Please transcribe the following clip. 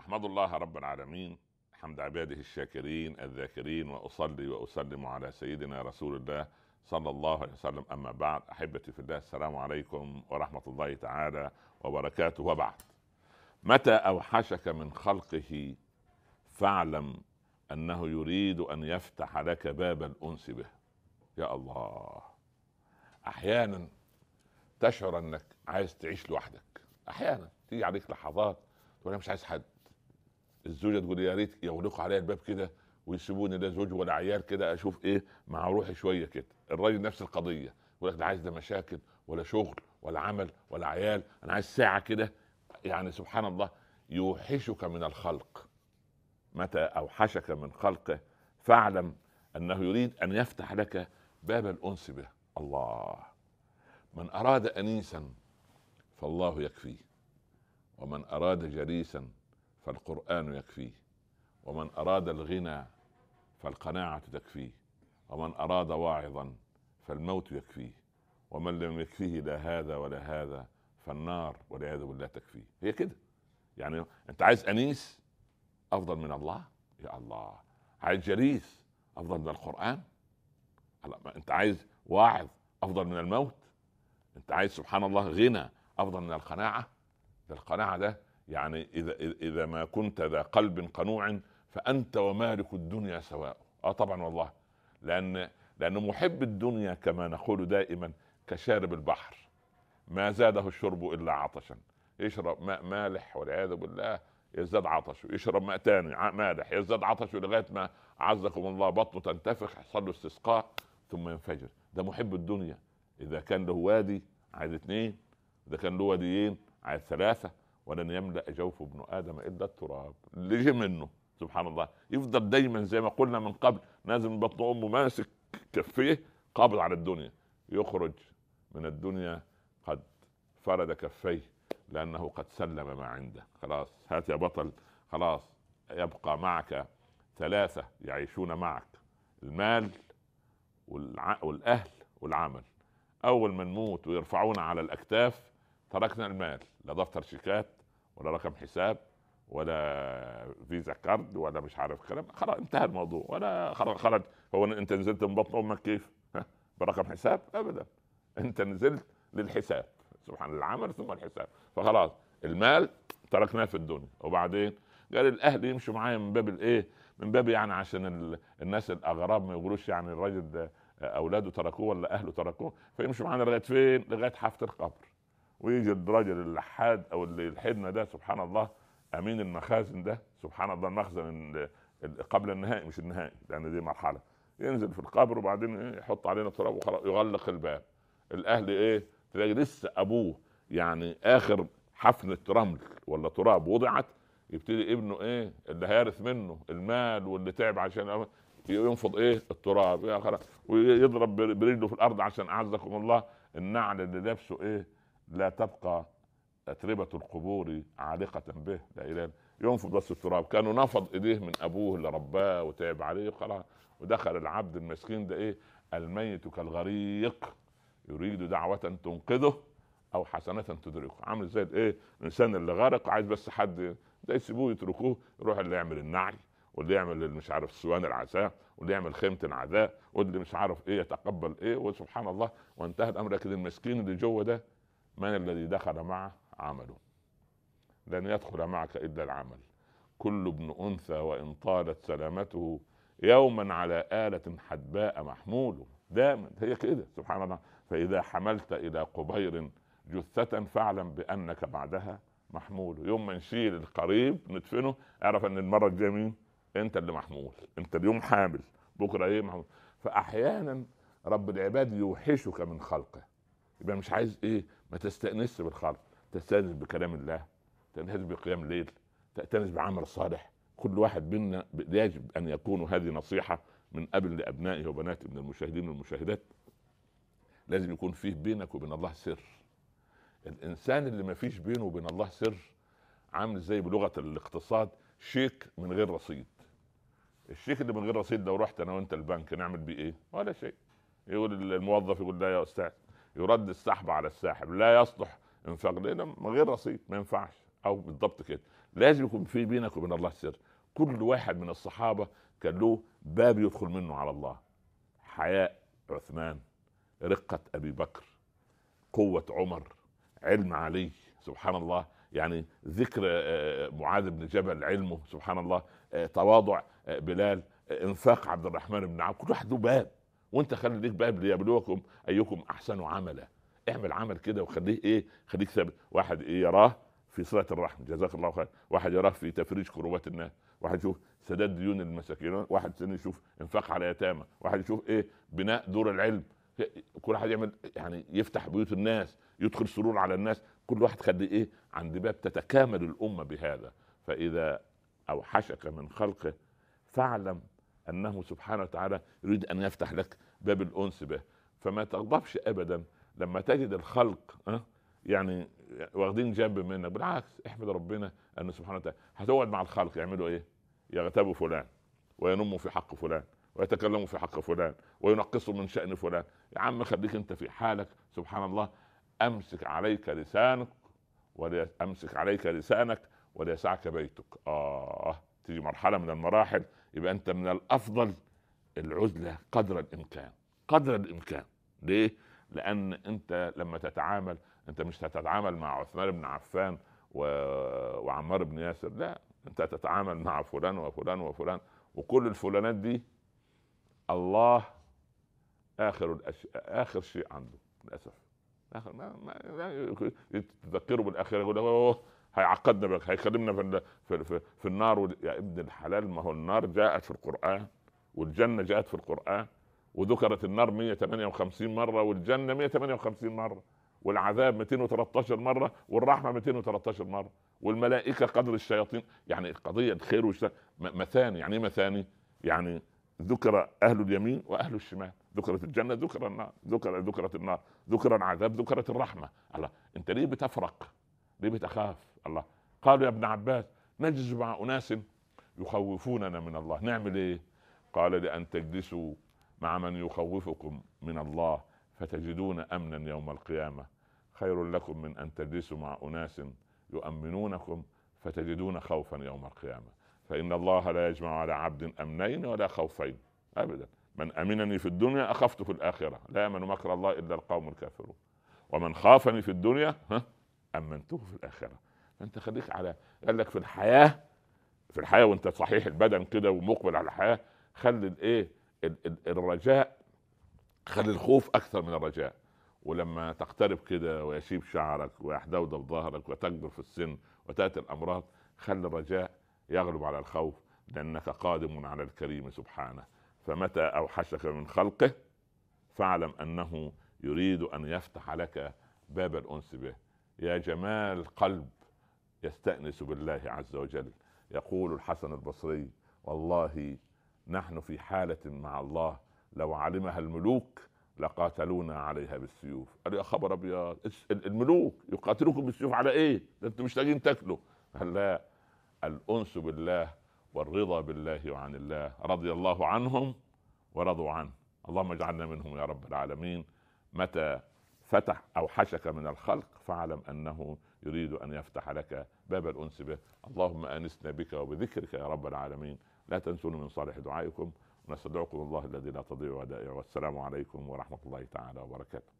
احمد الله رب العالمين حمد عباده الشاكرين الذاكرين واصلي واسلم على سيدنا رسول الله صلى الله عليه وسلم اما بعد احبتي في الله السلام عليكم ورحمه الله تعالى وبركاته وبعد متى اوحشك من خلقه فاعلم انه يريد ان يفتح لك باب الانس به يا الله احيانا تشعر انك عايز تعيش لوحدك احيانا تيجي عليك لحظات تقول انا مش عايز حد الزوجه تقول يا ريت يغلقوا عليا الباب كده ويسيبوني لا زوج ولا عيال كده اشوف ايه مع روحي شويه كده الراجل نفس القضيه يقول لك ده عايز ده مشاكل ولا شغل ولا عمل ولا عيال انا عايز ساعه كده يعني سبحان الله يوحشك من الخلق متى اوحشك من خلقه فاعلم انه يريد ان يفتح لك باب الانس به الله من اراد انيسا فالله يكفيه ومن اراد جليسا فالقرآن يكفيه ومن أراد الغنى فالقناعة تكفيه ومن أراد واعظا فالموت يكفيه ومن لم يكفيه لا هذا ولا هذا فالنار والعياذ بالله تكفيه هي كده يعني انت عايز انيس افضل من الله يا الله عايز جليس افضل من القران انت عايز واعظ افضل من الموت انت عايز سبحان الله غنى افضل من القناعه ده القناعه ده يعني اذا اذا ما كنت ذا قلب قنوع فانت ومالك الدنيا سواء اه طبعا والله لان لان محب الدنيا كما نقول دائما كشارب البحر ما زاده الشرب الا عطشا يشرب ماء مالح والعياذ بالله يزداد عطشه يشرب ماء ثاني مالح يزداد عطشه لغايه ما عزكم الله بطنه تنتفخ يحصل له استسقاء ثم ينفجر ده محب الدنيا اذا كان له وادي عايز اثنين اذا كان له واديين عايز ثلاثه ولن يملا جوف ابن ادم الا التراب اللي جه منه سبحان الله يفضل دايما زي ما قلنا من قبل نازل من بطن امه ماسك كفيه قابض على الدنيا يخرج من الدنيا قد فرد كفيه لانه قد سلم ما عنده خلاص هات يا بطل خلاص يبقى معك ثلاثه يعيشون معك المال والع... والاهل والعمل اول ما نموت ويرفعونا على الاكتاف تركنا المال لا دفتر شيكات ولا رقم حساب ولا فيزا كارد ولا مش عارف كلام خلاص انتهى الموضوع ولا خرج خرج هو انت نزلت من بطن امك كيف؟ برقم حساب ابدا انت نزلت للحساب سبحان العمل ثم الحساب فخلاص المال تركناه في الدنيا وبعدين قال الاهل يمشوا معايا من باب الايه؟ من باب يعني عشان الناس الاغراب ما يقولوش يعني الراجل ده اولاده تركوه ولا اهله تركوه فيمشوا معانا لغايه فين؟ لغايه حافه القبر ويجي رجل اللحاد او اللي يلحدنا ده سبحان الله امين المخازن ده سبحان الله المخزن قبل النهائي مش النهائي لان دي مرحله ينزل في القبر وبعدين ايه يحط علينا تراب وخلاص يغلق الباب الاهل ايه تلاقي لسه ابوه يعني اخر حفنه رمل ولا تراب وضعت يبتدي ابنه ايه اللي هيرث منه المال واللي تعب عشان ينفض ايه التراب يا خلاص ويضرب برجله في الارض عشان اعزكم الله النعل اللي لابسه ايه لا تبقى أتربة القبور عالقة به لا إله ينفض بس التراب كانوا نفض إيديه من أبوه اللي رباه وتعب عليه وخلاص ودخل العبد المسكين ده إيه الميت كالغريق يريد دعوة تنقذه أو حسنة تدركه عامل زي إيه الإنسان اللي غرق عايز بس حد ده يسيبوه يتركوه يروح اللي يعمل النعل واللي يعمل اللي مش عارف سوان العزاء واللي يعمل خيمة العزاء واللي مش عارف ايه يتقبل ايه وسبحان الله وانتهى الامر لكن المسكين اللي جوه ده من الذي دخل معه عمله لن يدخل معك الا العمل كل ابن انثى وان طالت سلامته يوما على آلة حدباء محمول دائما هي كده سبحان الله فإذا حملت إلى قبير جثة فاعلم بأنك بعدها محمول يوم ما نشيل القريب ندفنه اعرف ان المرة الجاية مين انت اللي محمول انت اليوم حامل بكرة ايه محمول فأحيانا رب العباد يوحشك من خلقه يبقى مش عايز ايه ما تستأنسش بالخلق تستأنس بكلام الله تستأنس بقيام الليل تأتنس بعمل صالح كل واحد منا يجب أن يكون هذه نصيحة من أب لأبنائه وبناته من المشاهدين والمشاهدات لازم يكون فيه بينك وبين الله سر الإنسان اللي ما فيش بينه وبين الله سر عامل زي بلغة الاقتصاد شيك من غير رصيد الشيك اللي من غير رصيد لو رحت انا وانت البنك نعمل بيه ايه؟ ولا شيء يقول الموظف يقول لا يا استاذ يرد السحب على الساحب لا يصلح انفاق لنا من غير رصيد ما ينفعش او بالضبط كده لازم يكون في بينك وبين الله سر كل واحد من الصحابه كان له باب يدخل منه على الله حياء عثمان رقه ابي بكر قوه عمر علم علي سبحان الله يعني ذكر آه، آه، معاذ بن جبل علمه سبحان الله آه، تواضع بلال انفاق عبد الرحمن بن عوف كل واحد له باب وانت خلي ليك باب ليبلوكم ايكم احسن عملا اعمل عمل كده وخليه ايه خليك ثابت واحد إيه يراه في صله الرحم جزاك الله خير واحد يراه في تفريج كروبات الناس واحد يشوف سداد ديون المساكين واحد ثاني يشوف انفاق على يتامى واحد يشوف ايه بناء دور العلم كل واحد يعمل يعني يفتح بيوت الناس يدخل سرور على الناس كل واحد خلي ايه عند باب تتكامل الامه بهذا فاذا اوحشك من خلقه فاعلم انه سبحانه وتعالى يريد ان يفتح لك باب الانس به فما تغضبش ابدا لما تجد الخلق يعني واخدين جنب منك بالعكس احمد ربنا ان سبحانه وتعالى هتقعد مع الخلق يعملوا ايه؟ يغتابوا فلان وينموا في حق فلان ويتكلموا في حق فلان وينقصوا من شأن فلان يا عم خليك انت في حالك سبحان الله امسك عليك لسانك امسك عليك لسانك وليسعك بيتك اه تيجي مرحله من المراحل يبقى انت من الافضل العزله قدر الامكان قدر الامكان ليه لان انت لما تتعامل انت مش هتتعامل مع عثمان بن عفان و... وعمار بن ياسر لا انت هتتعامل مع فلان وفلان وفلان وكل الفلانات دي الله اخر الأش... اخر شيء عنده للاسف اخر ما, ما... تذكره بالاخره يقول هيعقدنا بك هيخدمنا في, في, في, في النار و... يا ابن الحلال ما هو النار جاءت في القرآن والجنة جاءت في القرآن وذكرت النار 158 مرة والجنة 158 مرة والعذاب 213 مرة والرحمة 213 مرة والملائكة قدر الشياطين يعني قضية الخير والشر مثاني يعني ايه مثاني؟ يعني ذكر أهل اليمين وأهل الشمال ذكرت الجنة ذكر النار ذكر ذكرت النار ذكر العذاب ذكرت الرحمة الله أنت ليه بتفرق؟ ليه بتخاف؟ الله قالوا يا ابن عباس نجلس مع أناس يخوفوننا من الله نعمل إيه قال لأن تجلسوا مع من يخوفكم من الله فتجدون أمنا يوم القيامة خير لكم من أن تجلسوا مع أناس يؤمنونكم فتجدون خوفا يوم القيامة فإن الله لا يجمع على عبد أمنين ولا خوفين أبدا من أمنني في الدنيا أخفت في الآخرة لا يأمن مكر الله إلا القوم الكافرون ومن خافني في الدنيا أمنته في الآخرة انت خليك على قال لك في الحياه في الحياه وانت صحيح البدن كده ومقبل على الحياه خلي الايه الرجاء خلي الخوف اكثر من الرجاء ولما تقترب كده ويشيب شعرك ويحدودب ظهرك وتكبر في السن وتاتي الامراض خلي الرجاء يغلب على الخوف لانك قادم على الكريم سبحانه فمتى اوحشك من خلقه فاعلم انه يريد ان يفتح لك باب الانس به يا جمال قلب يستأنس بالله عز وجل يقول الحسن البصري والله نحن في حالة مع الله لو علمها الملوك لقاتلونا عليها بالسيوف قال يا خبر ابيض الملوك يقاتلوكم بالسيوف على ايه ده انتم مش لاقين تاكلوا قال لا الانس بالله والرضا بالله وعن الله رضي الله عنهم ورضوا عنه اللهم اجعلنا منهم يا رب العالمين متى فتح او حشك من الخلق فاعلم انه يريد ان يفتح لك باب الانس به اللهم انسنا بك وبذكرك يا رب العالمين لا تنسوني من صالح دعائكم نستدعكم الله الذي لا تضيع ودائعه والسلام عليكم ورحمه الله تعالى وبركاته